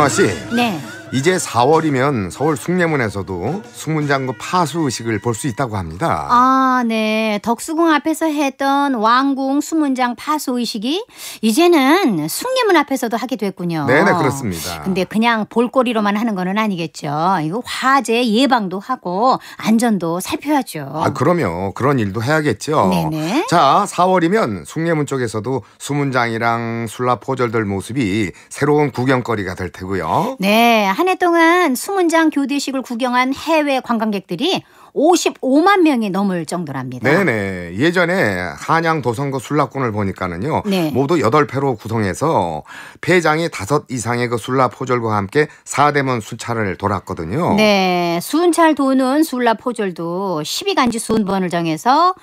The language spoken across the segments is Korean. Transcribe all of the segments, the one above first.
명아 씨. 네. 이제 4월이면 서울 숭례문에서도 숭문장구 파수의식을 볼 수 있다고 합니다. 아, 네. 덕수궁 앞에서 했던 왕궁 숭문장 파수의식이 이제는 숭례문 앞에서도 하게 됐군요. 네네, 그렇습니다. 근데 그냥 볼거리로만 하는 거는 아니겠죠. 이거 화재 예방도 하고 안전도 살펴야죠. 아, 그럼요. 그런 일도 해야겠죠. 네네. 자, 4월이면 숭례문 쪽에서도 수문장이랑 술라 포절들 모습이 새로운 구경거리가 될 테고요. 네. 한해 동안 수문장 교대식을 구경한 해외 관광객들이 55만 명이 넘을 정도랍니다. 네네. 예전에 한양 도성구 술라꾼을 보니까는요. 네. 모두 8패로 구성해서 폐장이 5 이상의 그 술라 포졸과 함께 4대문 순찰을 돌았거든요. 네. 순찰 도는 술라 포졸도 12간지 순번을 정해서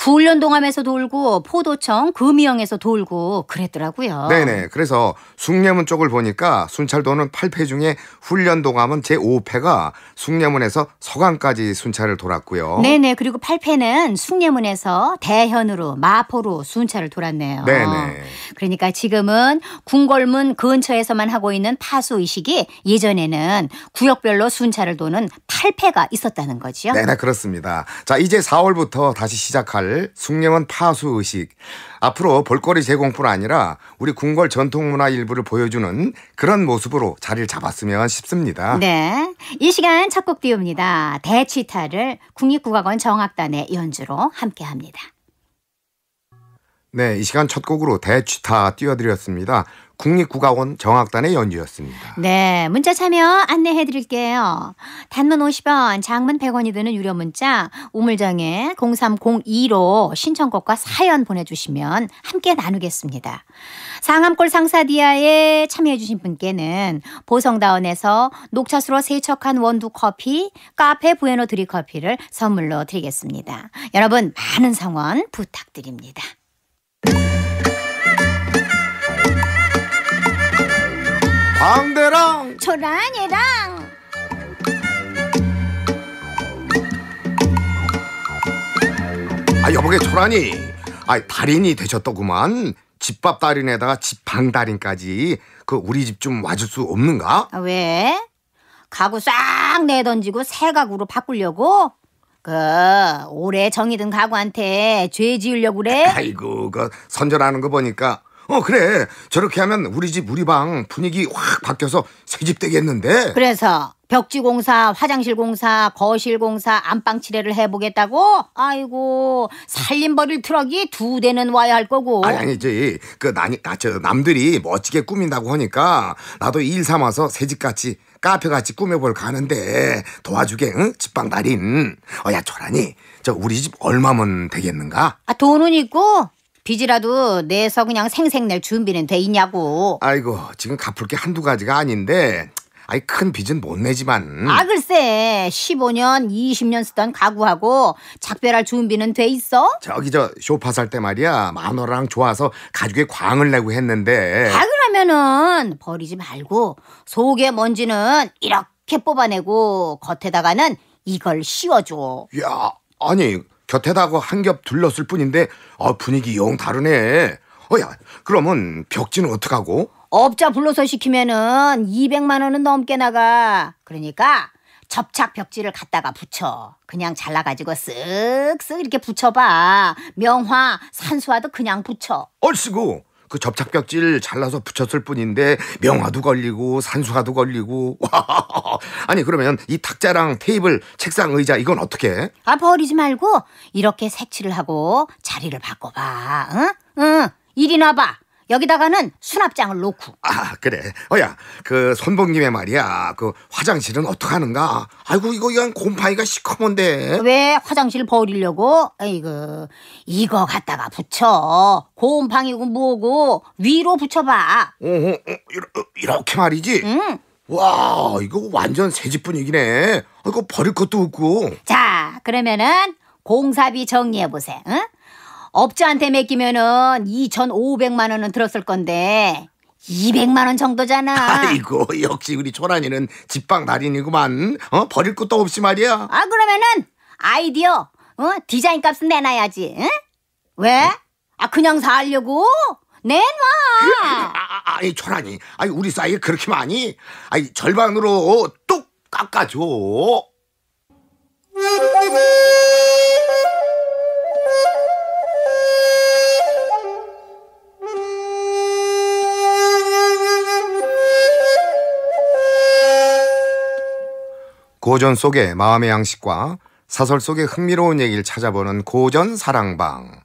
훈련동암에서 돌고 포도청 금이영에서 돌고 그랬더라고요. 네네. 그래서 숭례문 쪽을 보니까 순찰도는 8패 중에 훈련동암은 제5패가 숭례문에서 서강까지 순찰을 돌았고요. 네네. 그리고 8패는 숭례문에서 대현으로 마포로 순찰을 돌았네요. 네네. 그러니까 지금은 궁궐문 근처에서만 하고 있는 파수 의식이 예전에는 구역별로 순찰을 도는 8패가 있었다는 거죠 네네 그렇습니다. 자 이제 4월부터 다시 시작할 역사를, 숙명한 파수 의식, 앞으로 볼거리 제공뿐 아니라 우리 궁궐 전통 문화 일부를 보여주는 그런 모습으로 자리를 잡았으면 싶습니다. 네. 이 시간 첫 곡 띄웁니다. 대취타를 국립국악원 정악단의 연주로 함께 합니다. 네, 이 시간 첫 곡으로 대취타 띄워드렸습니다. 국립국악원 정악단의 연주였습니다. 네, 문자 참여 안내해 드릴게요. 단문 50원, 장문 100원이 드는 유료 문자 우물장에 0302로 신청곡과 사연 보내주시면 함께 나누겠습니다. 상암골 상사디아에 참여해 주신 분께는 보성다운에서 녹차수로 세척한 원두 커피, 카페 부에노 드립 커피를 선물로 드리겠습니다. 여러분 많은 성원 부탁드립니다. 광대랑 초랑 얘랑 아 여보게 초라니 아 달인이 되셨더구만 집밥 달인에다가 집방 달인까지 그 우리 집 좀 와줄 수 없는가? 아, 왜? 가구 싹 내던지고 새 가구로 바꾸려고? 그 오래 정이든 가구한테 죄 지으려고 그래? 아이고 그 선전하는 거 보니까 어 그래 저렇게 하면 우리 집 우리 방 분위기 확 바뀌어서 새집 되겠는데 그래서 벽지 공사, 화장실 공사, 거실 공사, 안방 칠해를 해보겠다고? 아이고 살림벌릴 트럭이 두 대는 와야 할 거고. 아니 아니지 그 나니 아, 저 남들이 멋지게 꾸민다고 하니까 나도 일 삼아서 새집같이 카페같이 꾸며볼가는데 도와주게 응? 집방 달인 어야 조라니 저 우리 집 얼마면 되겠는가? 아 돈은 있고 빚이라도 내서 그냥 생색낼 준비는 돼 있냐고. 아이고 지금 갚을 게 한두 가지가 아닌데 아이 큰 빚은 못 내지만. 아 글쎄 15년 20년 쓰던 가구하고 작별할 준비는 돼 있어? 저기 저 쇼파 살 때 말이야 마누라랑 좋아서 가족에 광을 내고 했는데. 아 그러면은 버리지 말고 속에 먼지는 이렇게 뽑아내고 겉에다가는 이걸 씌워줘. 야 아니 곁에다가 한 겹 둘렀을 뿐인데 어, 분위기 영 다르네. 어 야 그러면 벽지는 어떡하고? 업자 불러서 시키면은 200만 원은 넘게 나가. 그러니까 접착 벽지를 갖다가 붙여. 그냥 잘라가지고 쓱쓱 이렇게 붙여봐. 명화, 산수화도 그냥 붙여. 얼씨구 그 접착벽질 잘라서 붙였을 뿐인데 명화도 걸리고 산수화도 걸리고 아니 그러면 이 탁자랑 테이블 책상 의자 이건 어떻게 아 버리지 말고 이렇게 색칠을 하고 자리를 바꿔봐 응? 응 이리 놔봐 여기다가는 수납장을 놓고. 아 그래. 어 야 그 손봉님의 말이야. 그 화장실은 어떻게 하는가? 아이고 이거 이건 곰팡이가 시커먼데. 왜 화장실 버리려고? 이거 이거 갖다가 붙여. 곰팡이고 뭐고 위로 붙여봐. 어, 어, 어, 어 이렇게 말이지. 응. 와 이거 완전 새집 분위기네. 이거 버릴 것도 없고. 자 그러면은 공사비 정리해 보세요. 응? 업자한테 맡기면은 2,500만 원은 들었을 건데 200만 원 정도잖아. 아이고 역시 우리 초란이는 집방 달인이구만. 어 버릴 것도 없이 말이야. 아 그러면은 아이디어 어 디자인 값은 내놔야지. 응? 왜? 아 그냥 사려고? 내놔. 아, 아, 아 아니 초란이, 아니 우리 사이에 그렇게 많이, 아니 절반으로 뚝 깎아줘. 고전 속의 마음의 양식과 사설 속의 흥미로운 얘기를 찾아보는 고전 사랑방.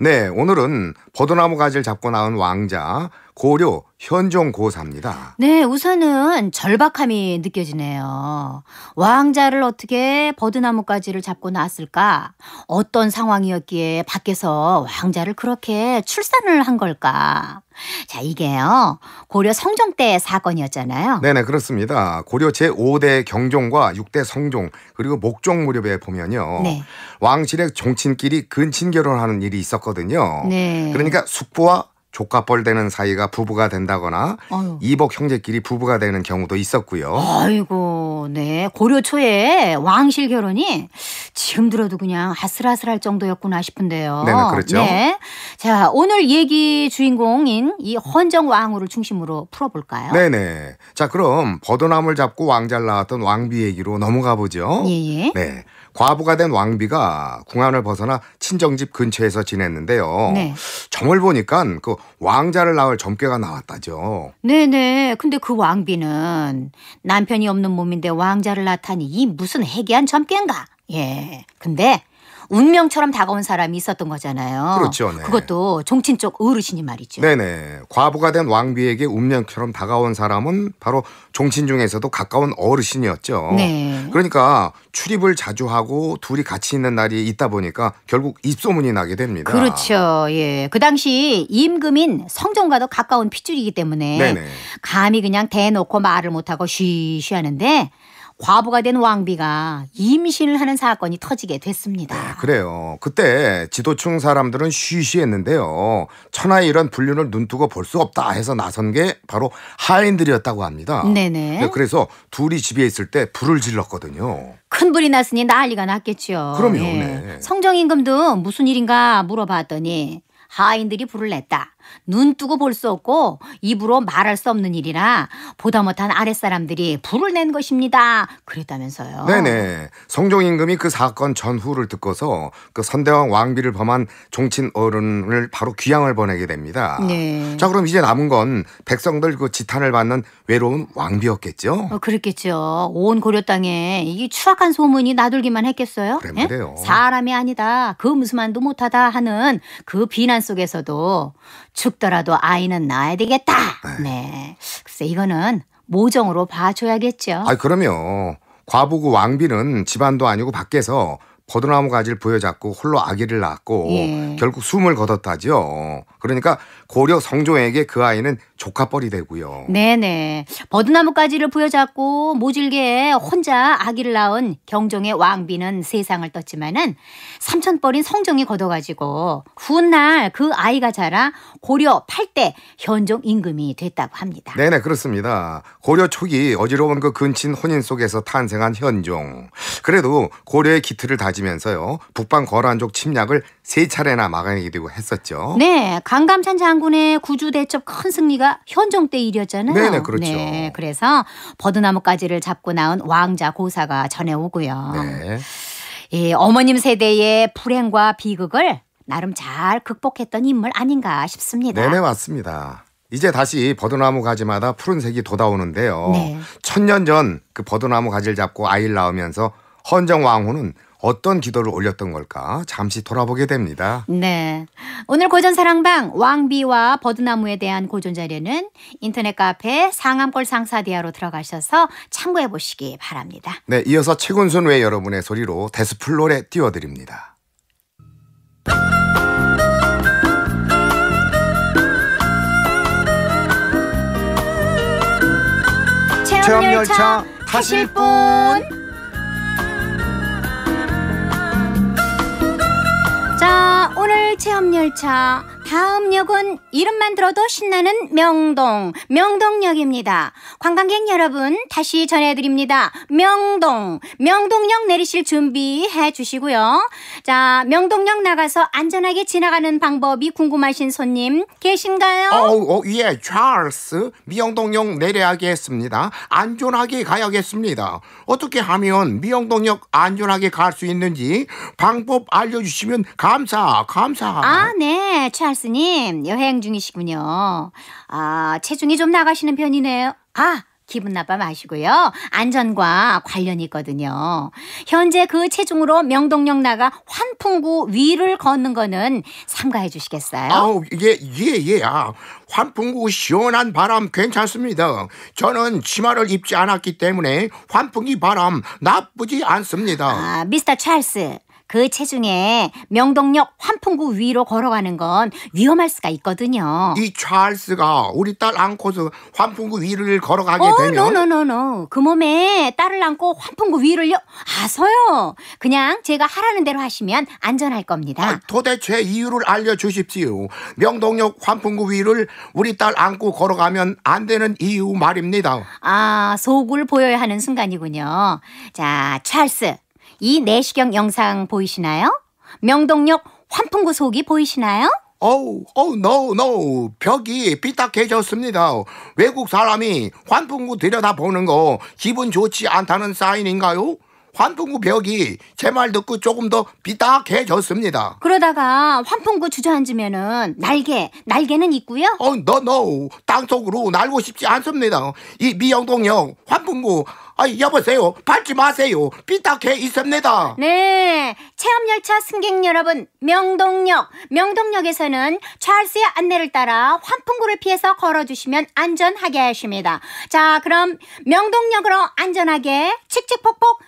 네, 오늘은 버드나무 가지를 잡고 나온 왕자 고려 현종 고사입니다. 네, 우선은 절박함이 느껴지네요. 왕자를 어떻게 버드나무가지를 잡고 낳았을까? 어떤 상황이었기에 밖에서 왕자를 그렇게 출산을 한 걸까? 자, 이게요. 고려 성종 때 사건이었잖아요. 네네, 그렇습니다. 고려 제5대 경종과 6대 성종, 그리고 목종 무렵에 보면요. 네. 왕실의 종친끼리 근친 결혼하는 일이 있었거든요. 네. 그러니까 숙부와 조카뻘 되는 사이가 부부가 된다거나 아유. 이복 형제끼리 부부가 되는 경우도 있었고요. 아이고, 네. 고려 초에 왕실 결혼이 지금 들어도 그냥 아슬아슬할 정도였구나 싶은데요. 네, 네 그렇죠. 네. 자, 오늘 얘기 주인공인 이 헌정 왕후를 중심으로 풀어볼까요? 네네. 네. 자, 그럼 버드나무 잡고 왕잘 나왔던 왕비 얘기로 넘어가 보죠. 예예. 예. 네. 과부가 된 왕비가 궁안을 벗어나 친정집 근처에서 지냈는데요. 네. 점을 보니까 그 왕자를 낳을 점괘가 나왔다죠. 네네. 근데 그 왕비는 남편이 없는 몸인데 왕자를 낳다니 이 무슨 해괴한 점괘인가? 예. 근데 운명처럼 다가온 사람이 있었던 거잖아요. 그렇죠. 네. 그것도 종친 쪽 어르신이 말이죠. 네네. 과부가 된 왕비에게 운명처럼 다가온 사람은 바로 종친 중에서도 가까운 어르신이었죠. 네. 그러니까 출입을 자주 하고 둘이 같이 있는 날이 있다 보니까 결국 입소문이 나게 됩니다. 그렇죠. 예. 그 당시 임금인 성종과도 가까운 핏줄이기 때문에 네네. 감히 그냥 대놓고 말을 못하고 쉬쉬 하는데 과부가 된 왕비가 임신을 하는 사건이 터지게 됐습니다. 네, 그래요. 그때 지도층 사람들은 쉬쉬했는데요. 천하 의 이런 불륜을 눈뜨고 볼 수 없다 해서 나선 게 바로 하인들이었다고 합니다. 네네. 네, 그래서 둘이 집에 있을 때 불을 질렀거든요. 큰 불이 났으니 난리가 났겠죠. 그럼요. 예. 네. 성정임금 도 무슨 일인가 물어봤더니 하인들이 불을 냈다. 눈 뜨고 볼 수 없고 입으로 말할 수 없는 일이라 보다 못한 아랫사람들이 불을 낸 것입니다. 그랬다면서요. 네네. 성종임금이 그 사건 전후를 듣고서 그 선대왕 왕비를 범한 종친 어른을 바로 귀양을 보내게 됩니다. 네. 자 그럼 이제 남은 건 백성들 그 지탄을 받는 외로운 왕비였겠죠. 어, 그렇겠죠온 고려 땅에 이 추악한 소문이 나돌기만 했겠어요. 예? 그래요. 사람이 아니다. 그무슨말도 못하다 하는 그 비난 속에서도 주 죽더라도 아이는 낳아야 되겠다. 네. 네. 글쎄 이거는 모정으로 봐줘야겠죠. 아, 그럼요. 과부구 왕비는 집안도 아니고 밖에서 버드나무 가지를 부여잡고 홀로 아기를 낳았고 예. 결국 숨을 거뒀다죠. 그러니까 고려 성종에게 그 아이는 조카뻘이 되고요. 네네. 버드나무 가지를 부여잡고 모질게 혼자 아기를 낳은 경종의 왕비는 세상을 떴지만은 삼천뻘인 성종이 걷어가지고 훗날 그 아이가 자라 고려 8대 현종 임금이 됐다고 합니다. 네네 그렇습니다. 고려 초기 어지러운 그 근친 혼인 속에서 탄생한 현종. 그래도 고려의 기틀을 다지 이어지면서요. 북방 거란족 침략을 세 차례나 막아내기도 했었죠. 네, 강감찬 장군의 구주 대첩 큰 승리가 현종 때 일이었잖아요. 네네, 그렇죠. 네, 그래서 버드나무가지를 잡고 나온 왕자 고사가 전해오고요. 네. 예, 어머님 세대의 불행과 비극을 나름 잘 극복했던 인물 아닌가 싶습니다. 네네 맞습니다. 이제 다시 버드나무 가지마다 푸른색이 돋아오는데요. 네. 천년 전 그 버드나무 가지를 잡고 아이를 낳으면서 헌정 왕후는 어떤 기도를 올렸던 걸까 잠시 돌아보게 됩니다. 네. 오늘 고전 사랑방 왕비와 버드나무에 대한 고전 자료는 인터넷 카페 상암골 상사디아로 들어가셔서 참고해 보시기 바랍니다. 네, 이어서 최군순 외 여러분의 소리로 데스플로레 띄워드립니다. 체험 열차 타실 분. 자, 오늘 체험 열차 다음 역은 이름만 들어도 신나는 명동, 명동역입니다. 관광객 여러분 다시 전해드립니다. 명동, 명동역 내리실 준비해 주시고요. 자, 명동역 나가서 안전하게 지나가는 방법이 궁금하신 손님 계신가요? 어, 어 예, 찰스. 미영동역 내려야겠습니다. 안전하게 가야겠습니다. 어떻게 하면 미영동역 안전하게 갈 수 있는지 방법 알려주시면 감사, 감사. 아, 네, 찰스. 크리스마스님 여행 중이시군요. 아 체중이 좀 나가시는 편이네요. 아 기분 나빠 마시고요. 안전과 관련이 있거든요. 현재 그 체중으로 명동역 나가 환풍구 위를 걷는 거는 삼가해 주시겠어요? 아우, 예, 예, 예. 아, 환풍구 시원한 바람 괜찮습니다. 저는 치마를 입지 않았기 때문에 환풍기 바람 나쁘지 않습니다. 아, 미스터 찰스. 그 체중에 명동역 환풍구 위로 걸어가는 건 위험할 수가 있거든요. 이 찰스가 우리 딸 안고서 환풍구 위를 걸어가게 어, 되면 노노노노 그 몸에 딸을 안고 환풍구 위를요 아서요 그냥 제가 하라는 대로 하시면 안전할 겁니다. 아, 도대체 이유를 알려주십시오. 명동역 환풍구 위를 우리 딸 안고 걸어가면 안 되는 이유 말입니다. 아 속을 보여야 하는 순간이군요. 자 찰스 이 내시경 영상 보이시나요? 명동역 환풍구 속이 보이시나요? 어우, 어우, 노, 우 노. 우 벽이 삐딱해졌습니다. 외국 사람이 환풍구 들여다보는 거 기분 좋지 않다는 사인인가요? 환풍구 벽이 제 말 듣고 조금 더 삐딱해졌습니다. 그러다가 환풍구 주저앉으면은 날개, 날개는 있고요. 어, 노, 노. 땅속으로 날고 싶지 않습니다. 이 미영동역 환풍구 아, 여보세요. 밟지 마세요. 삐딱해 있습니다. 네. 체험열차 승객 여러분, 명동역. 명동역에서는 찰스의 안내를 따라 환풍구를 피해서 걸어주시면 안전하게 하십니다. 자, 그럼 명동역으로 안전하게 칙칙폭폭 삑삑!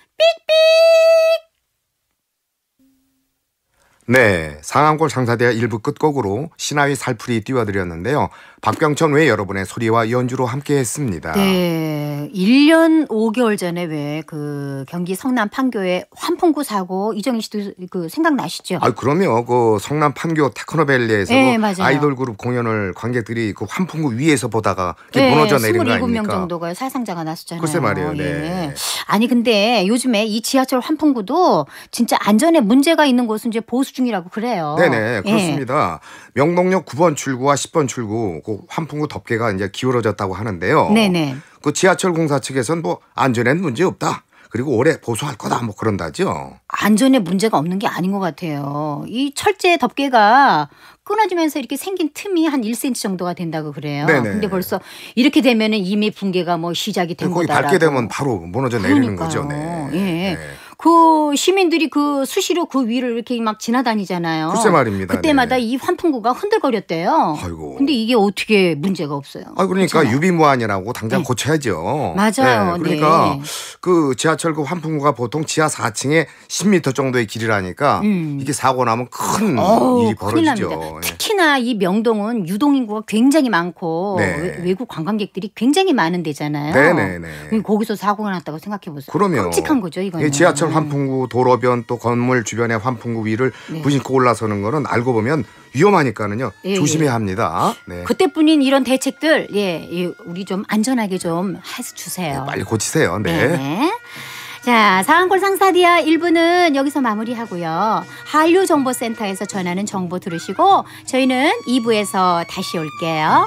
네, 상암골 상사대와 일부 끝곡으로 신하위 살풀이 띄워드렸는데요. 박병천 외 여러분의 소리와 연주로 함께했습니다. 네, 1년 5개월 전에 왜 그 경기 성남 판교에 환풍구 사고 이정희 씨도 그 생각나시죠? 아, 그럼요. 그 성남 판교 테크노밸리에서 네, 아이돌 그룹 공연을 관객들이 그 환풍구 위에서 보다가 네, 무너져 내린 거 아닙니까? 27명 정도가 사상자가 났었잖아요. 글쎄 말이에요. 예. 네. 예. 아니 근데 요즘에 이 지하철 환풍구도 진짜 안전에 문제가 있는 곳은 이제 보수 중이라고 그래요. 네네 예. 그렇습니다. 예. 명동역 9번 출구와 10번 출구 그 환풍구 덮개가 이제 기울어졌다고 하는데요. 네네. 그 지하철 공사 측에서뭐 안전엔 문제 없다. 그리고 올해 보수할 거다 뭐 그런다죠. 안전에 문제가 없는 게 아닌 것 같아요. 이 철제 덮개가 끊어지면서 이렇게 생긴 틈이 한 1cm 정도가 된다고 그래요. 네네. 데 벌써 이렇게 되면 이미 붕괴가 뭐 시작이 된 거다. 거기 밟게 되면 바로 무너져 내리는 그러니까요. 거죠. 네. 예. 네. 그 시민들이 그 수시로 그 위를 이렇게 막 지나다니잖아요. 글쎄 말입니다. 그때마다 네. 이 환풍구가 흔들거렸대요. 아이고. 근데 이게 어떻게 문제가 없어요. 아 그러니까 유비무환이라고 당장 네. 고쳐야죠. 맞아요. 네. 네. 그러니까 그 지하철 그 환풍구가 보통 지하 4층에 10m 정도의 길이라니까 음. 이게 사고 나면 큰어 일이 벌어지죠. 네. 특히나 이 명동은 유동 인구가 굉장히 많고 네. 외국 관광객들이 굉장히 많은 데잖아요. 네네네. 거기서 사고가 났다고 생각해 보세요. 그러면 끔찍한 거죠 이거는. 지하철 환풍구 도로변 또 건물 주변의 환풍구 위를 네. 부신고 올라서는 거는 알고 보면 위험하니까는요 예, 조심해야 예. 합니다. 네. 그때뿐인 이런 대책들 예, 예 우리 좀 안전하게 좀 해주세요. 네, 빨리 고치세요. 네. 네 자, 사한골 상사디아 1부는 여기서 마무리하고요. 한류정보센터에서 전하는 정보 들으시고 저희는 2부에서 다시 올게요.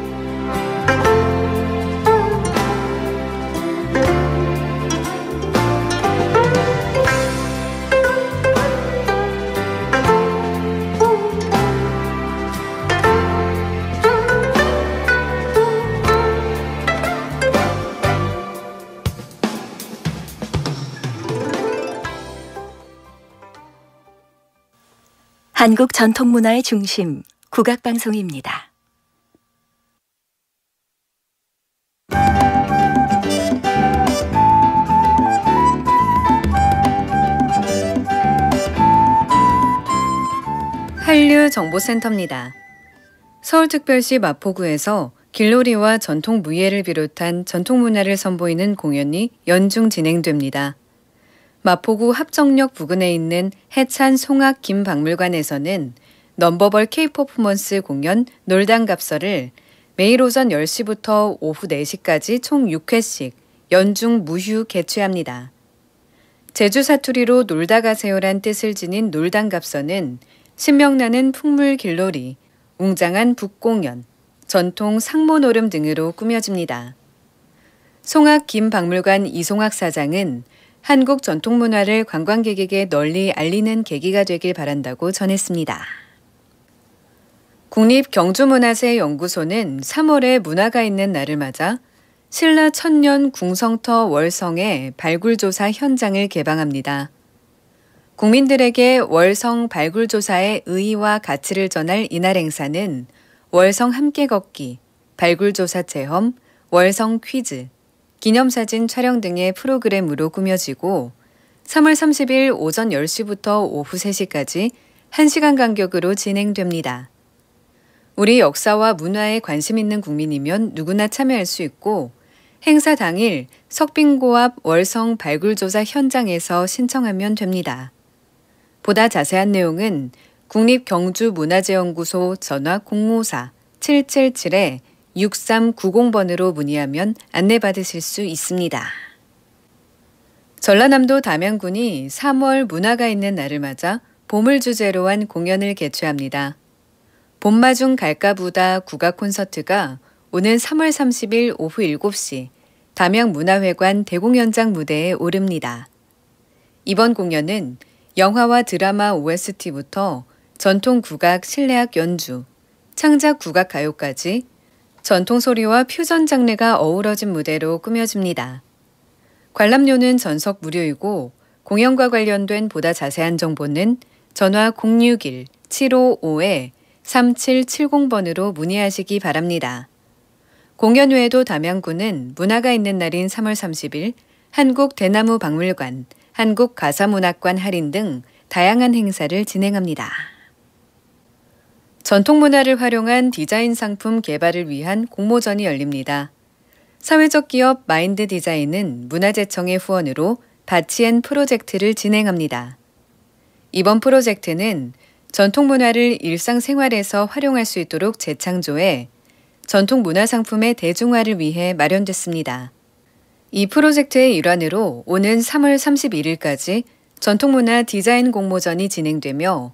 한국 전통문화의 중심, 국악방송입니다. 한류정보센터입니다. 서울특별시 마포구에서 길놀이와 전통 무예를 비롯한 전통문화를 선보이는 공연이 연중 진행됩니다. 마포구 합정역 부근에 있는 해찬 송악 김박물관에서는 넘버벌 K-퍼포먼스 공연 놀단갑서를 매일 오전 10시부터 오후 4시까지 총 6회씩 연중 무휴 개최합니다. 제주 사투리로 놀다 가세요란 뜻을 지닌 놀단갑서는 신명나는 풍물 길놀이, 웅장한 북공연, 전통 상모노름 등으로 꾸며집니다. 송악 김박물관 이송학 사장은 한국 전통 문화를 관광객에게 널리 알리는 계기가 되길 바란다고 전했습니다. 국립경주문화재연구소는 3월에 문화가 있는 날을 맞아 신라 천년 궁성터 월성의 발굴조사 현장을 개방합니다. 국민들에게 월성 발굴조사의 의의와 가치를 전할 이날 행사는 월성 함께 걷기, 발굴조사 체험, 월성 퀴즈, 기념사진 촬영 등의 프로그램으로 꾸며지고 3월 30일 오전 10시부터 오후 3시까지 1시간 간격으로 진행됩니다. 우리 역사와 문화에 관심 있는 국민이면 누구나 참여할 수 있고 행사 당일 석빙고 앞 월성 발굴조사 현장에서 신청하면 됩니다. 보다 자세한 내용은 국립경주문화재연구소 전화 0 5 4 6390번으로 문의하면 안내받으실 수 있습니다. 전라남도 담양군이 3월 문화가 있는 날을 맞아 봄을 주제로 한 공연을 개최합니다. 봄마중 갈까보다 국악 콘서트가 오는 3월 30일 오후 7시 담양문화회관 대공연장 무대에 오릅니다. 이번 공연은 영화와 드라마 OST부터 전통 국악 실내악 연주, 창작 국악 가요까지 전통 소리와 퓨전 장르가 어우러진 무대로 꾸며집니다. 관람료는 전석 무료이고 공연과 관련된 보다 자세한 정보는 전화 061-755-3770번으로 문의하시기 바랍니다. 공연 외에도 담양구는 문화가 있는 날인 3월 30일 한국 대나무 박물관, 한국 가사문학관 할인 등 다양한 행사를 진행합니다. 전통 문화를 활용한 디자인 상품 개발을 위한 공모전이 열립니다. 사회적 기업 마인드 디자인은 문화재청의 후원으로 바치엔 프로젝트를 진행합니다. 이번 프로젝트는 전통 문화를 일상생활에서 활용할 수 있도록 재창조해 전통 문화 상품의 대중화를 위해 마련됐습니다. 이 프로젝트의 일환으로 오는 3월 31일까지 전통문화 디자인 공모전이 진행되며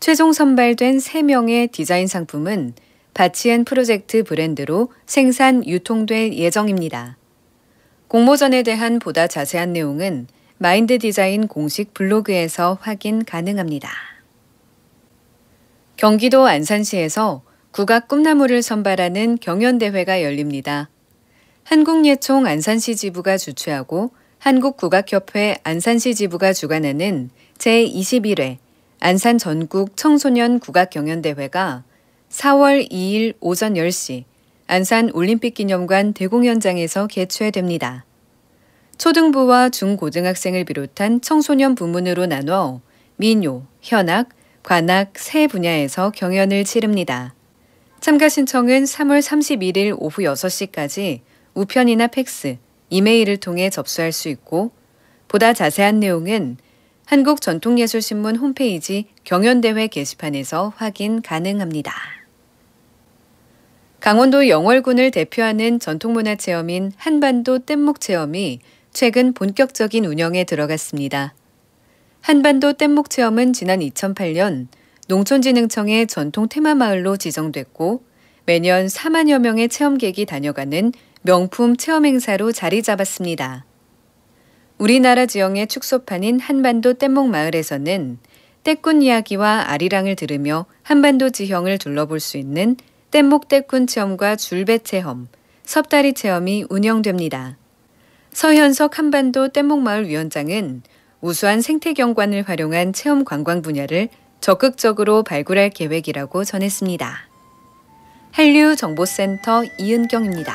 최종 선발된 3명의 디자인 상품은 바치엔 프로젝트 브랜드로 생산 유통될 예정입니다. 공모전에 대한 보다 자세한 내용은 마인드 디자인 공식 블로그에서 확인 가능합니다. 경기도 안산시에서 국악 꿈나무를 선발하는 경연대회가 열립니다. 한국예총 안산시 지부가 주최하고 한국국악협회 안산시 지부가 주관하는 제21회 안산 전국 청소년 국악경연대회가 4월 2일 오전 10시 안산 올림픽기념관 대공연장에서 개최됩니다. 초등부와 중고등학생을 비롯한 청소년 부문으로 나눠 민요, 현악, 관악 세 분야에서 경연을 치릅니다. 참가 신청은 3월 31일 오후 6시까지 우편이나 팩스, 이메일을 통해 접수할 수 있고 보다 자세한 내용은 한국전통예술신문 홈페이지 경연대회 게시판에서 확인 가능합니다. 강원도 영월군을 대표하는 전통문화 체험인 한반도 뗏목 체험이 최근 본격적인 운영에 들어갔습니다. 한반도 뗏목 체험은 지난 2008년 농촌진흥청의 전통 테마마을로 지정됐고 매년 4만여 명의 체험객이 다녀가는 명품 체험 행사로 자리 잡았습니다. 우리나라 지형의 축소판인 한반도 뗏목 마을에서는 떼꾼 이야기와 아리랑을 들으며 한반도 지형을 둘러볼 수 있는 뗏목 떼꾼 체험과 줄배 체험, 섭다리 체험이 운영됩니다. 서현석 한반도 뗏목마을 위원장은 우수한 생태경관을 활용한 체험 관광 분야를 적극적으로 발굴할 계획이라고 전했습니다. 한류정보센터 이은경입니다.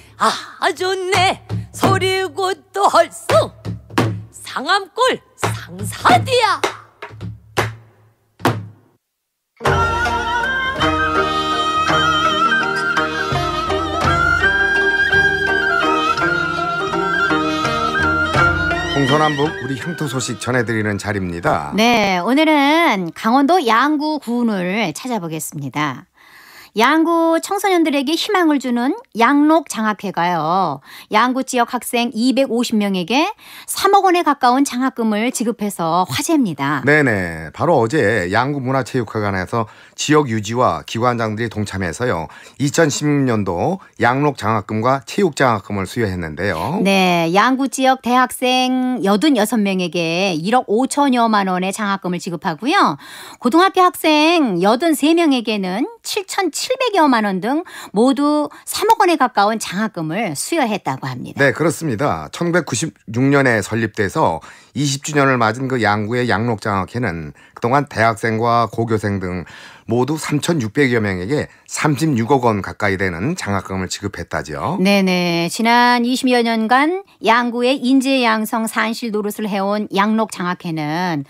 아주 네 소리고 또 헐수 상암골 상사디야 동서남북 우리 향토 소식 전해드리는 자리입니다. 네, 오늘은 강원도 양구군을 찾아보겠습니다. 양구 청소년들에게 희망을 주는 양록 장학회가요. 양구 지역 학생 250명에게 3억 원에 가까운 장학금을 지급해서 화제입니다. 네네. 바로 어제 양구 문화체육회관에서 지역 유지와 기관장들이 동참해서요. 2016년도 양록 장학금과 체육 장학금을 수여했는데요. 네. 양구 지역 대학생 86명에게 1억 5천여만 원의 장학금을 지급하고요. 고등학교 학생 83명에게는 7 7 700여만 원 등 모두 3억 원에 가까운 장학금을 수여했다고 합니다. 네, 그렇습니다. 1996년에 설립돼서 20주년을 맞은 그 양구의 양록장학회는 그동안 대학생과 고교생 등 모두 3,600여 명에게 36억 원 가까이 되는 장학금을 지급했다죠 네네. 지난 20여 년간 양구의 인재 양성 산실 노릇을 해온 양록 장학회는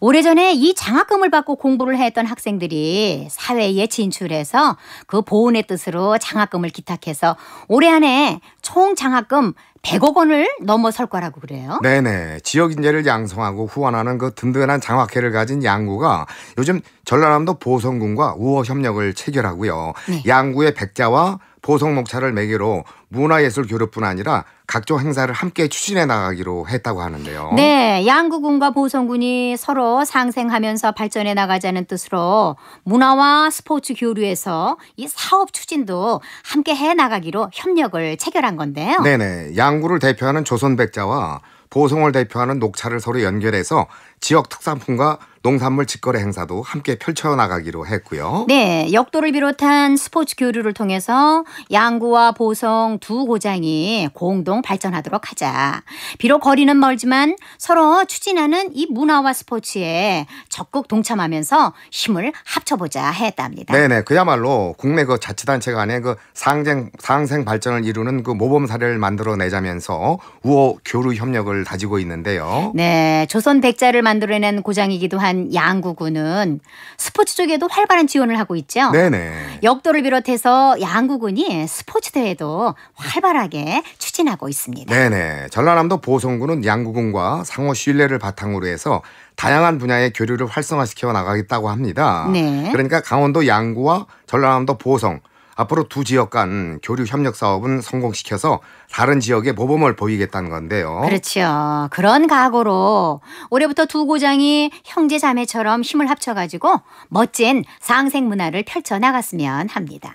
오래전에 이 장학금을 받고 공부를 했던 학생들이 사회에 진출해서 그 보은의 뜻으로 장학금을 기탁해서 올해 안에 총 장학금 100억 원을 넘어설 거라고 그래요. 네네. 지역 인재를 양성하고 후원하는 그 든든한 장학회를 가진 양구가 요즘 전라남도 보성군과 우호 협력을 체결하고요. 네. 양구의 백자와 보성 목차를 매개로 문화예술 교류뿐 아니라 각종 행사를 함께 추진해 나가기로 했다고 하는데요. 네, 양구군과 보성군이 서로 상생하면서 발전해 나가자는 뜻으로 문화와 스포츠 교류에서 이 사업 추진도 함께 해 나가기로 협력을 체결한 건데요. 네네, 양구를 대표하는 조선백자와 보성을 대표하는 녹차를 서로 연결해서 지역 특산품과 농산물 직거래 행사도 함께 펼쳐나가기로 했고요. 네, 역도를 비롯한 스포츠 교류를 통해서 양구와 보성 두 고장이 공동 발전하도록 하자. 비록 거리는 멀지만 서로 추진하는 이 문화와 스포츠에 적극 동참하면서 힘을 합쳐보자 했답니다. 네, 네, 그야말로 국내 그 자치단체 간의 그 상생 상생 발전을 이루는 그 모범 사례를 만들어내자면서 우호 교류 협력을 다지고 있는데요. 네, 조선 백자를 만 만들어낸 고장이기도 한 양구군은 스포츠 쪽에도 활발한 지원을 하고 있죠. 네네. 역도를 비롯해서 양구군이 스포츠 대회도 활발하게 추진하고 있습니다. 네네. 전라남도 보성군은 양구군과 상호 신뢰를 바탕으로 해서 다양한 분야의 교류를 활성화시켜 나가겠다고 합니다. 네. 그러니까 강원도 양구와 전라남도 보성 앞으로 두 지역 간 교류 협력 사업은 성공시켜서 다른 지역에 모범을 보이겠다는 건데요. 그렇죠. 그런 각오로 올해부터 두 고장이 형제 자매처럼 힘을 합쳐가지고 멋진 상생 문화를 펼쳐 나갔으면 합니다.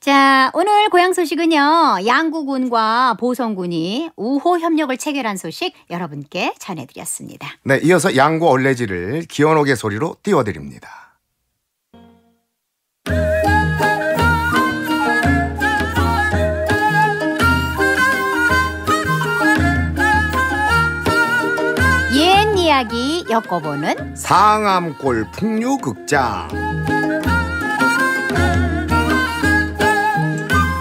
자, 오늘 고향 소식은요. 양구군과 보성군이 우호 협력을 체결한 소식 여러분께 전해드렸습니다. 네, 이어서 양구 얼레지를 기원옥의 소리로 띄워드립니다. 이야기 엮어보는 상암골 풍류극장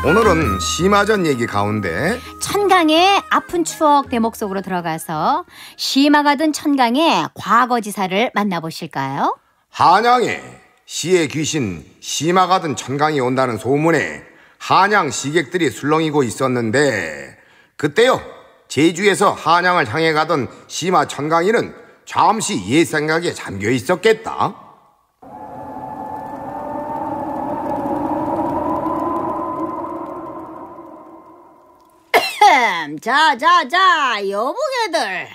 오늘은 심화전 얘기 가운데 천강의 아픈 추억 대목 속으로 들어가서 심화가 든 천강의 과거지사를 만나보실까요? 한양에 시의 귀신 심화가 든 천강이 온다는 소문에 한양 시객들이 술렁이고 있었는데 그때요 제주에서 한양을 향해 가던 심화 천강이는 잠시 얘 생각에 잠겨 있었겠다. 자자자 여보게들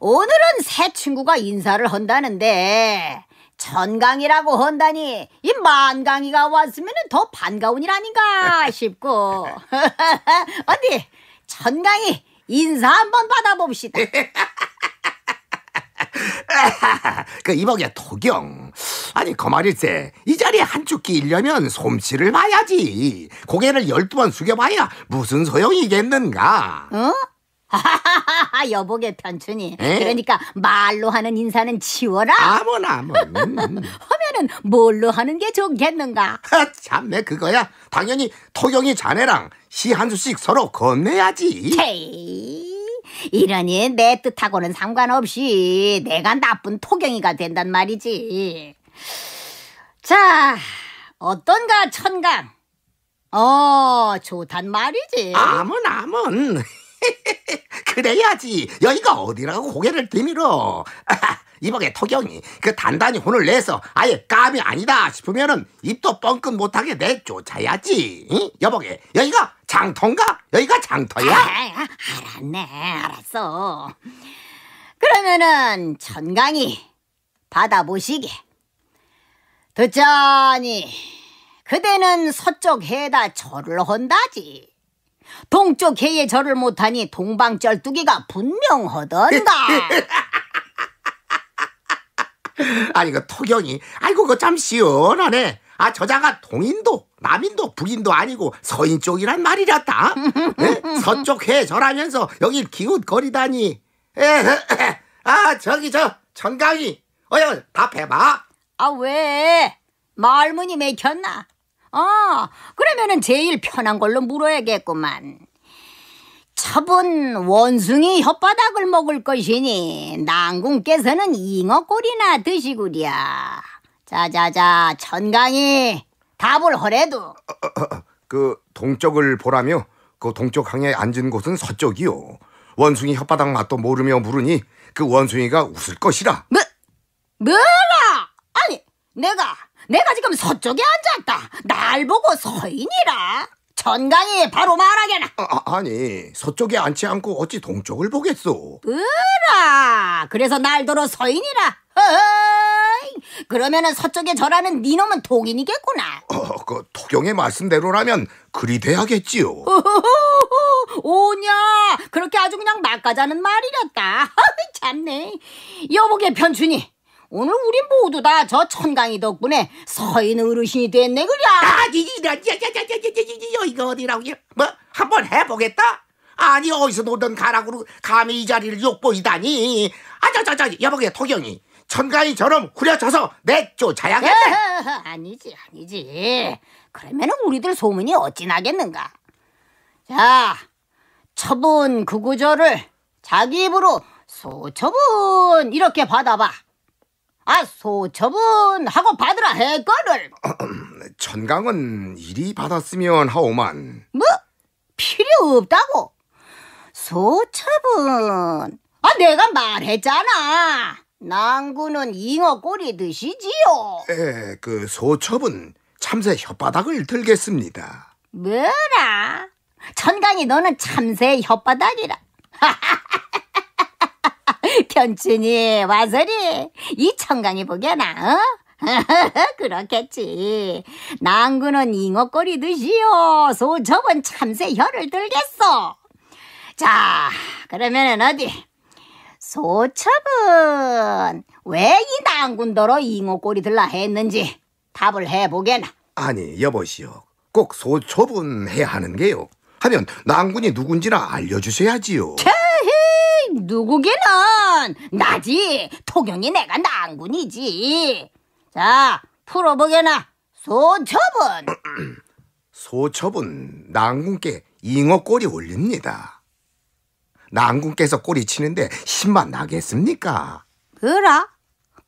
오늘은 새 친구가 인사를 한다는데 천강이라고 한다니 이 만강이가 왔으면 더 반가운 일 아닌가 싶고 어디 천강이 인사 한번 받아봅시다. 그 이복의 토경. 아니 거말일세 그 이 자리에 한 죽기 일려면 솜씨를 봐야지. 고개를 열두 번 숙여봐야 무슨 소용이겠는가. 어? 하하하하 여보게 편춘이 에? 그러니까 말로 하는 인사는 치워라 아무나 아무 음, 음. 하면은 뭘로 하는 게 좋겠는가 참내 그거야 당연히 토경이 자네랑 시 한 수씩 서로 건네야지 제이. 이러니 내 뜻하고는 상관없이 내가 나쁜 토경이가 된단 말이지. 자, 어떤가 천강? 어, 좋단 말이지. 아문 아문. 그래야지 여기가 어디라고 고개를 들밀어. 이박에 토경이 그 단단히 혼을 내서 아예 까미 아니다 싶으면은 입도 뻥끗 못하게 내쫓아야지. 응? 여보게 여기가 장터인가? 여기가 장터야? 아, 알았네 알았어. 그러면은 천강이 받아보시게. 듣자니 그대는 서쪽 해에다 절을 헌다지. 동쪽 해에 절을 못하니 동방절뚝이가 분명하던가. 아니 그 토경이 아이고 그거 참 시원하네 아 저자가 동인도 남인도 북인도 아니고 서인 쪽이란 말이란다 네? 예? 서쪽 해 저라면서 여길 기웃거리다니 아 저기 저천강이 어여 답해봐 아 왜? 말문이 뭐 맥혔나? 어 그러면은 제일 편한 걸로 물어야겠구만 첩은 원숭이 혓바닥을 먹을 것이니 난궁께서는 잉어골이나 드시구랴. 자자자 천강이 답을 허래도. 그 동쪽을 보라며 그 동쪽 항에 앉은 곳은 서쪽이요. 원숭이 혓바닥 맛도 모르며 물으니 그 원숭이가 웃을 것이라. 뭐? 뭐라? 아니 내가 내가 지금 서쪽에 앉았다. 날 보고 서인이라. 전강이 바로 말하게나. 아, 아 니 서쪽에 앉지 않고 어찌 동쪽을 보겠소? 으라, 그래서 날더러 서인이라. 어허이. 그러면은 서쪽에 절하는 니놈은 네 독인이겠구나. 어, 그 토경의 말씀대로라면 그리 돼야겠지요. 어허허허, 오냐, 그렇게 아주 그냥 막 가자는 말이랬다. 참네. 여보게 편춘이, 오늘 우리 모두 다 저 천강이 덕분에 서인 어르신이 됐네 그래. 아, 이런, 야야 이거 어디라고? 야. 뭐 한 번 해보겠다. 아니 어디서 놀던 가락으로 감히 이 자리를 욕보이다니. 아자자자 여보게 토경이 천강이처럼 후려쳐서 내쫓아야겠네. 아니지 아니지. 그러면 우리들 소문이 어찌 나겠는가? 자, 처분 그 구절을 자기 입으로 소처분 이렇게 받아봐. 아소 첩은하고 받으라 해거를 천강은 이리 받았으면 하오만 뭐? 필요 없다고? 소첩은아 내가 말했잖아 낭구는 잉어 꼬리 드시지요 에 그 소첩은 참새 혓바닥을 들겠습니다 뭐라? 천강이 너는 참새 혓바닥이라 하하하. 견춘이 와서리 이 청강이 보게나 어? 그렇겠지. 낭군은 잉어꼬리 드시오. 소접은 참새 혀를 들겠소 자, 그러면은 어디? 소첩은 왜이낭군도로 잉어꼬리 들라 했는지 답을 해보게나. 아니, 여보시오. 꼭 소첩은 해야 하는 게요. 하면 낭군이 누군지나 알려주셔야지요. 캬! 누구기는 나지. 토경이 내가 난군이지. 자, 풀어보게나. 소첩은. 소첩은 난군께 잉어꼬리 올립니다. 난군께서 꼬리 치는데 힘만 나겠습니까? 그라?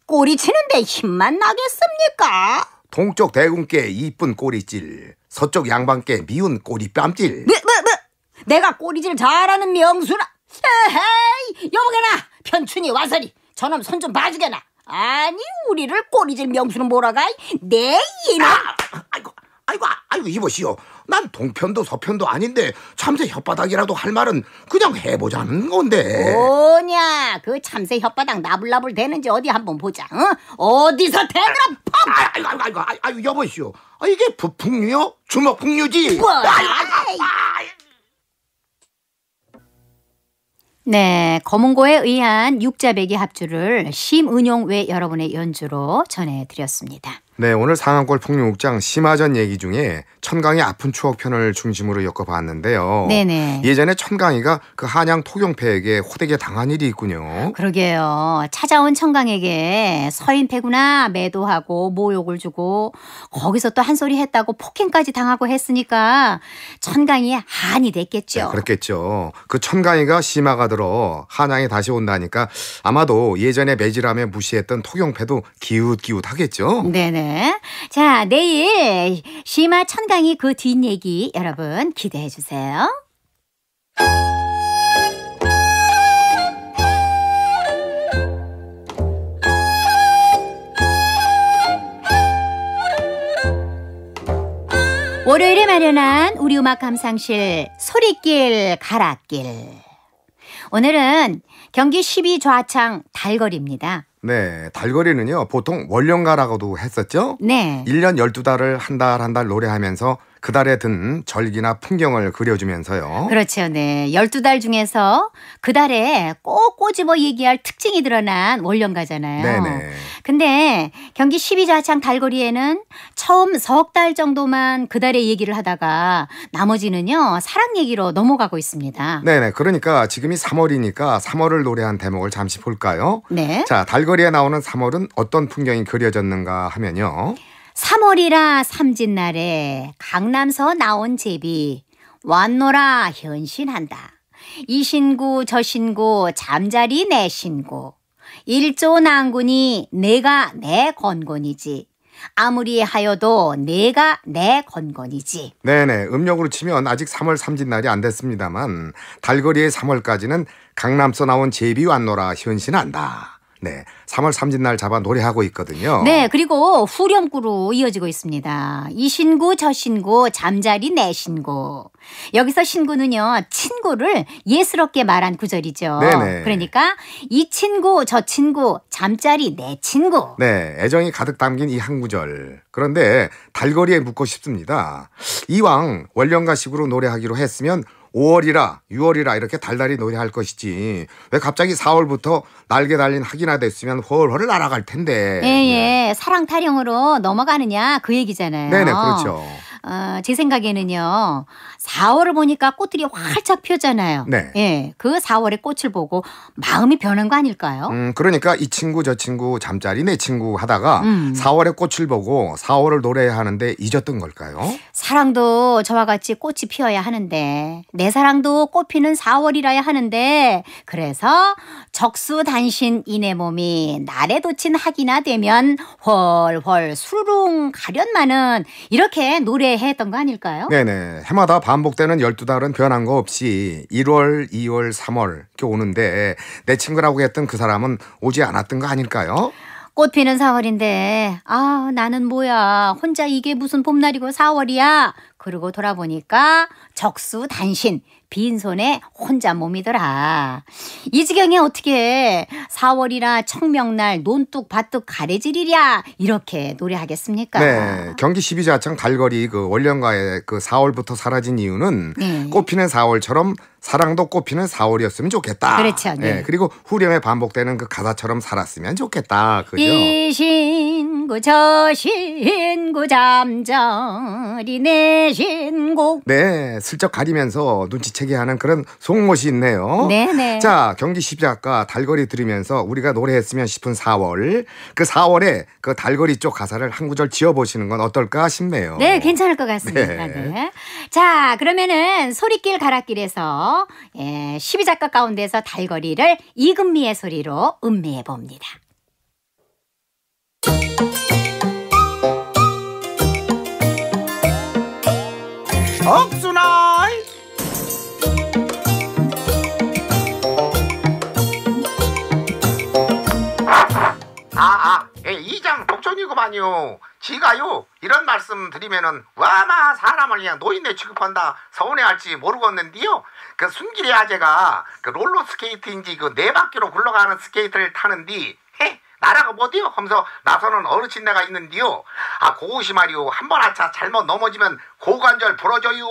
꼬리 치는데 힘만 나겠습니까? 동쪽 대군께 이쁜 꼬리질, 서쪽 양반께 미운 꼬리 뺨질. 뭐, 뭐, 뭐. 내가 꼬리질 잘하는 명수라. 에헤이 여보게나 편춘이 와서리 저놈 손 좀 봐주게나 아니 우리를 꼬리질 명수는 뭐라가 내 네, 이놈 아, 아이고 아이고 아이고 이보시오 난 동편도 서편도 아닌데 참새 혓바닥이라도 할 말은 그냥 해보자는 건데 뭐냐 그 참새 혓바닥 나불나불 되는지 어디 한번 보자 어? 어디서 대그라 아, 펑 아, 아이고 아이고 아이고 아이고 여보시오 아, 이게 부풍류요 주먹풍류지 뭐? 아, 아, 아, 아. 네, 검은고에 의한 육자배기 합주를 심은용 외 여러분의 연주로 전해드렸습니다. 네, 오늘 상암골 폭력극장 심화전 얘기 중에 천강의 아픈 추억 편을 중심으로 엮어봤는데요. 네네. 예전에 천강이가 그 한양 토경패에게 호되게 당한 일이 있군요. 그러게요. 찾아온 천강에게 서인패구나 매도하고 모욕을 주고 거기서 또 한 소리 했다고 폭행까지 당하고 했으니까 천강이 한이 됐겠죠. 네, 그렇겠죠. 그 천강이가 심화가 들어 한양에 다시 온다니까 아마도 예전에 매질함에 무시했던 토경패도 기웃기웃하겠죠. 네네. 자, 내일 심화 천강이 그 뒷얘기 여러분 기대해 주세요. 월요일에 마련한 우리 음악 감상실 소리길 가락길 오늘은 경기 12 좌창 달거리입니다. 네, 달거리는요, 보통 월령가라고도 했었죠? 네. 1년 12달을 한 달 한 달 노래하면서 그달에 든 절기나 풍경을 그려주면서요. 그렇죠. 네. 12달 중에서 그달에 꼭 꼬집어 얘기할 특징이 드러난 월령가잖아요. 네네. 근데 경기 12자창 달거리에는 처음 석 달 정도만 그달의 얘기를 하다가 나머지는요. 사랑 얘기로 넘어가고 있습니다. 네네. 그러니까 지금이 3월이니까 3월을 노래한 대목을 잠시 볼까요? 네. 자, 달거리에 나오는 3월은 어떤 풍경이 그려졌는가 하면요. 3월이라 삼진날에 강남서 나온 제비 왔노라 현신한다. 이 신고 저 신고 잠자리 내 신고 일조 난군이 내가 내 건곤이지 아무리 하여도 내가 내 건건이지. 네네. 음력으로 치면 아직 3월 3진 날이 안 됐습니다만 달거리의 3월까지는 강남서 나온 제비 왔노라 현신한다. 네. 3월 3진 날 잡아 노래하고 있거든요. 네. 그리고 후렴구로 이어지고 있습니다. 이 신구, 저 신구, 잠자리 내 네 신구. 여기서 신구는요, 친구를 예스럽게 말한 구절이죠. 네네. 네. 그러니까 이 친구, 저 친구, 잠자리 내 네 친구. 네. 애정이 가득 담긴 이 한 구절. 그런데 달거리에 묻고 싶습니다. 이왕 원령가식으로 노래하기로 했으면 5월이라 6월이라 이렇게 달달이 노래할 것이지 왜 갑자기 4월부터 날개 달린 학이나 됐으면 훨훨 날아갈 텐데 예예 예. 예. 사랑 타령으로 넘어가느냐 그 얘기잖아요. 네네 그렇죠. 어, 제 생각에는요. 4월을 보니까 꽃들이 활짝 피었잖아요. 네. 예. 그4월의 꽃을 보고 마음이 변한 거 아닐까요? 음, 그러니까 이 친구 저 친구 잠자리 내 친구 하다가 음. 4월의 꽃을 보고 4월을 노래하는데 잊었던 걸까요? 사랑도 저와 같이 꽃이 피어야 하는데 내 사랑도 꽃 피는 4월이라야 하는데 그래서 적수단신 이내 몸이 날에 도친 학이나 되면 훨훨 수루룽 가련마는 이렇게 노래 했던거 아닐까요? 네네. 해마다 반복되는 12달은 변한 거 없이 1월, 2월, 3월 이렇게 오는데 내 친구라고 했던 그 사람은 오지 않았던 거 아닐까요? 꽃 피는 4월인데 아 나는 뭐야 혼자 이게 무슨 봄날이고 4월이야 그러고 돌아보니까 적수 단신 빈손에 혼자 몸이더라. 이 지경에 어떻게 4월이라 청명날 논뚝 밭뚝 가래질이랴 이렇게 노래하겠습니까? 네. 경기 12자창 달거리 그 원령가의 그 4월부터 사라진 이유는 네. 꽃피는 4월처럼 사랑도 꽃피는 4월이었으면 좋겠다. 그렇죠. 네. 예, 그리고 후렴에 반복되는 그 가사처럼 살았으면 좋겠다. 그죠? 이 신구 저 신구 잠자리 내 신구. 네, 슬쩍 가리면서 눈치채게 하는 그런 속옷이 있네요. 네네. 네. 자, 경기 시작과 달거리 들으면서 우리가 노래했으면 싶은 4월 그 4월에 그 달거리 쪽 가사를 한 구절 지어 보시는 건 어떨까 싶네요. 네, 괜찮을 것 같습니다. 네. 네. 자, 그러면은 소리길 가락길에서 예, 12작가 가운데서 달거리를 이금미의 소리로 음미해 봅니다. 억수나 사기꾼이고만요 지가요 이런 말씀 드리면은 와마 사람을 그냥 노인네 취급한다 서운해할지 모르겠는데요 그 순길이 아재가 그 롤러스케이트인지 그 네 바퀴로 굴러가는 스케이트를 타는디 헤 나라가 뭐디요? 하면서 나서는 어르신네가 있는데요. 아 고우시 말이오한번 아차 잘못 넘어지면 고관절 부러져요.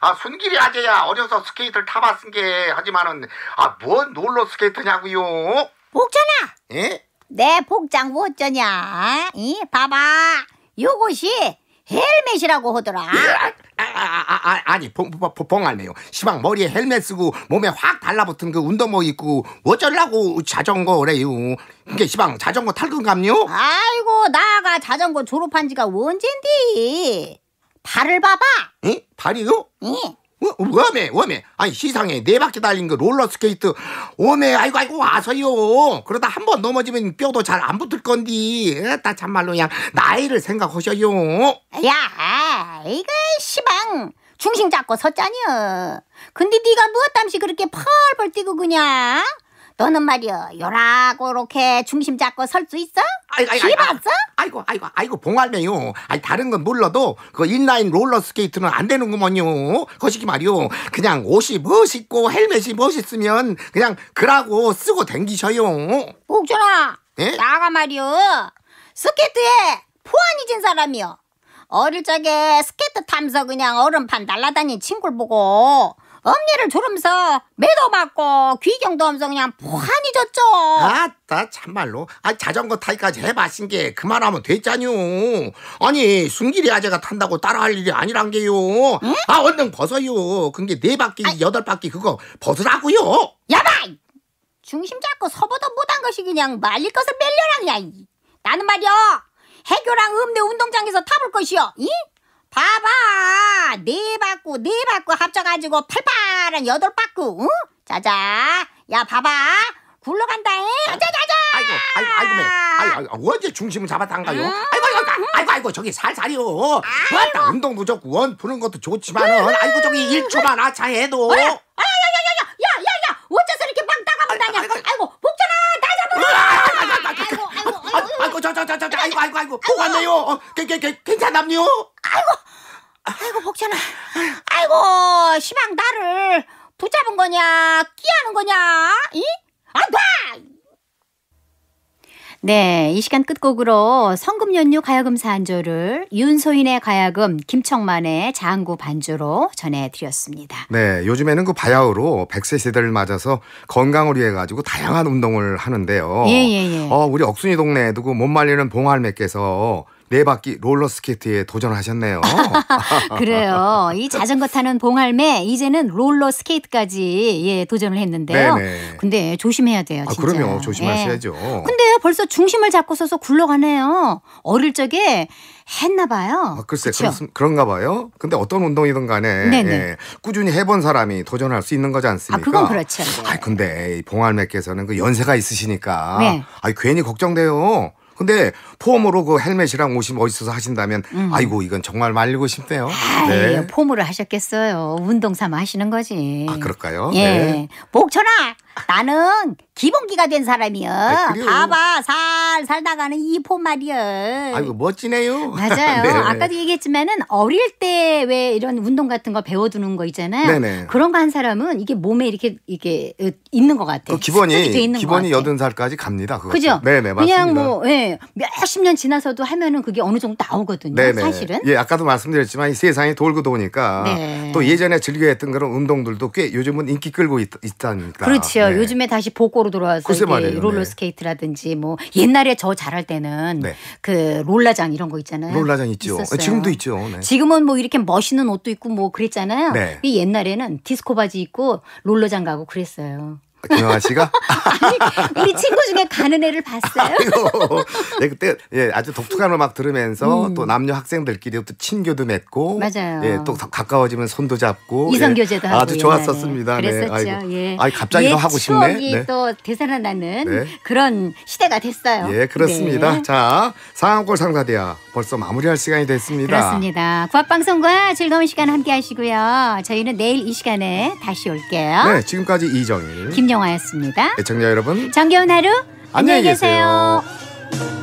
아 순길이 아재야 어려서 스케이트를 타봤은 게 하지만은 아 뭔 롤러 스케이트냐고요. 옥잖아. 예? 내 복장 뭐 어쩌냐? 이 봐봐. 요것이 헬멧이라고 하더라. 아, 아, 아, 아, 아 니 봉, 봉, 봉요 시방 머리에 헬멧 쓰고 몸에 확 달라붙은 그 운동복 입고 어쩌려고 자전거래요 이게 시방 자전거 탈근 감요? 아이고 나가 자전거 졸업한 지가 언젠디 발을 봐봐 응? 발이요? 응 워메 어, 워메 아니 시상에 네 바퀴 달린 그 롤러스케이트 워메 아이고 아이고 와서요 그러다 한 번 넘어지면 뼈도 잘 안 붙을 건디 나 어, 참말로 그냥 나이를 생각하셔요 야 이거 시방 중심 잡고 섰잖여 근데 네가 무엇 땀시 그렇게 펄펄 뛰고 그냥 너는 말이야 요라고 이렇게 중심 잡고 설 수 있어? 기봤어? 아이고 아이고 아이고 봉알매요. 아니 다른 건 몰라도 그 인라인 롤러 스케이트는 안 되는구먼요. 거시기 말이요. 그냥 옷이 멋있고 헬멧이 멋있으면 그냥 그라고 쓰고 댕기셔요. 옥준아 예? 나가 말이요. 스케이트에 포안이 진 사람이요. 어릴 적에 스케이트 탐면서 그냥 얼음판 날라다닌 친구를 보고 엄니를 졸으서 매도 맞고 귀경도 엄면서 그냥 포한이 졌죠. 아따 참말로 아 자전거 타기까지 해봤신 게 그만하면 됐잖요. 아니 순길이 아재가 탄다고 따라할 일이 아니란 게요. 응? 아 얼른 벗어요. 그게 네 바퀴 아이. 여덟 바퀴 그거 벗으라고요. 야바이 중심 잡고 서보다 못한 것이 그냥 말릴 것을 멜려라 그냥. 나는 말이야 해교랑 읍내 운동장에서 타볼 것이요. 이? 봐봐 네 바꾸 네 바꾸 합쳐가지고 팔팔한 여덟 바꾸 응? 자자 야 봐봐 굴러간다 자자자자 아이고 아이고 아이고 매. 아이고 언제 중심을 잡았단가요 음. 아이고 아이고 아이고 아이고 저기 살살이요 좋았다 운동도 좋고 원 푸는 것도 좋지만은 음. 아이고 저기 1초만 아차해도 어야야야야 아, 야야야 어째서 이렇게 막 나가면 다냐 아이고 복전아 다 잡아 아이고 아, 아이고 저 저 저 저 아이고 아이고 아이고 보았네요. 어, 괜찮남요? 아이고 아이고 복천아. 아이고 시방 나를 붙잡은 거냐 끼하는 거냐? 이? 안돼! 아, 네, 이 시간 끝곡으로 성금연휴 가야금사 한조를 윤소인의 가야금 김청만의 장구 반조로 전해드렸습니다. 네, 요즘에는 그 바야흐로 100세 세대를 맞아서 건강을 위해 가지고 다양한 운동을 하는데요. 예, 예, 예. 어, 우리 억순이 동네에도 그못 말리는 봉할매께서 네 바퀴 롤러스케이트에 도전하셨네요. 그래요. 이 자전거 타는 봉할매 이제는 롤러스케이트까지 예, 도전을 했는데요. 네네. 근데 조심해야 돼요. 아, 진짜. 그럼요. 네. 조심하셔야죠. 예. 근데 벌써 중심을 잡고 서서 굴러가네요. 어릴 적에 했나 봐요. 아, 글쎄 그렇, 런가 봐요. 근데 어떤 운동이든 간에 예, 꾸준히 해본 사람이 도전할 수 있는 거지 않습니까? 아, 그건 그렇죠. 네. 아, 근데 봉할매께서는 그 연세가 있으시니까 네. 아, 괜히 걱정돼요. 근데 폼으로 그 헬멧이랑 옷이 멋있어서 하신다면 음. 아이고 이건 정말 말리고 싶네요. 아 네. 폼으로 하셨겠어요. 운동 삼아 하시는 거지. 아 그럴까요? 예. 네. 복천아 나는 기본기가 된 사람이여. 네, 봐봐 살 살다가는 이포 말이여. 아이고 멋지네요. 맞아요. 네. 아까도 얘기했지만은 어릴 때 왜 이런 운동 같은 거 배워두는 거 있잖아요. 네네. 그런 거 한 사람은 이게 몸에 이렇게 이게 있는 것 같아. 그 기본이 기본이 여든 살까지 갑니다. 그죠 네네 맞습니다. 그냥 뭐 예, 몇십 년 지나서도 하면은 그게 어느 정도 나오거든요. 네네. 사실은. 예 아까도 말씀드렸지만 이 세상이 돌고 도니까 네. 또 예전에 즐겨 했던 그런 운동들도 꽤 요즘은 인기 끌고 있, 있다니까. 그렇죠. 그렇죠. 네. 요즘에 다시 복고로 돌아와서 네. 롤러 스케이트라든지 뭐 옛날에 저 잘할 때는 네. 그 롤라장 이런 거 있잖아요. 롤라장 있죠. 어, 있었어요. 지금도 있죠. 네. 지금은 뭐 이렇게 멋있는 옷도 있고 뭐 그랬잖아요. 네. 이 옛날에는 디스코 바지 입고 롤러장 가고 그랬어요. 김영아 씨가? 아니, 우리 친구 중에 가는 애를 봤어요. 네, 그때 예, 아주 독특한 음악 들으면서 음. 또 남녀 학생들끼리 또 친교도 맺고 맞아요. 예, 또 가까워지면 손도 잡고 예. 이성교제도 예, 하고 아주 좋았었습니다. 네. 그랬었죠. 네. 아이고. 예. 아, 갑자기 예, 하고 싶네. 네. 또 되살아나는 네. 그런 시대가 됐어요. 예, 그렇습니다. 네. 자, 상암골 상사대야 벌써 마무리할 시간이 됐습니다. 그렇습니다. 구합방송과 즐거운 시간 함께 하시고요. 저희는 내일 이 시간에 다시 올게요. 네, 지금까지 이정일 김 영화였습니다. 애청자 여러분, 정겨운 하루 안녕히 계세요. 계세요.